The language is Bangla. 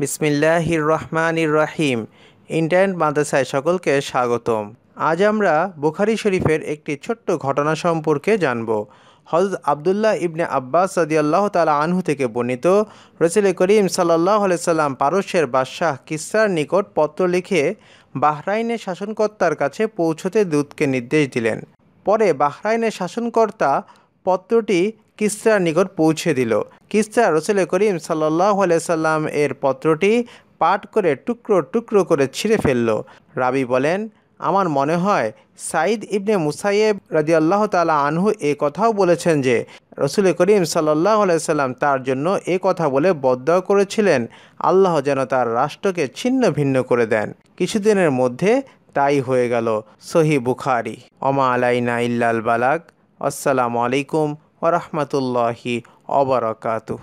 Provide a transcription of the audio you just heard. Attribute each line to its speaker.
Speaker 1: বিসমিল্লাহির রহমানির রাহিম ইন্টারনেট মাদ্রাসায় সকলকে স্বাগতম আজ আমরা বুখারি শরীফের একটি ছোট্ট ঘটনা সম্পর্কে জানব হজরত আবদুল্লাহ ইবনে আব্বাস আল্লাহ তালা আনহু থেকে বর্ণিত রসিল করিম সাল্লাহ সাল্লাম পারস্যের বাদশাহ কিসরার নিকট পত্র লিখে বাহরাইনের শাসনকর্তার কাছে পৌঁছতে দূতকে নির্দেশ দিলেন পরে বাহরাইনের শাসনকর্তা পত্রটি কিসরার নিকট পৌঁছে দিল কিসরা রসুল করিম সাল্লাহ সাল্লাম এর পত্রটি পাঠ করে টুকরো টুকরো করে ছিঁড়ে ফেলল রাবি বলেন আমার মনে হয় সাইদ ইবনে মুসাইব রাজি আল্লাহ তালা আনহু এ কথাও বলেছেন যে রসুল করিম সাল্লাহ সাল্লাম তার জন্য এ কথা বলে বদদাও করেছিলেন আল্লাহ যেন তার রাষ্ট্রকে ছিন্ন ভিন্ন করে দেন কিছুদিনের মধ্যে তাই হয়ে গেল সহি বুখারি অমা আলাইনা ইল্লাল বালাক আসসালামু আলাইকুম ورحمة الله وبركاته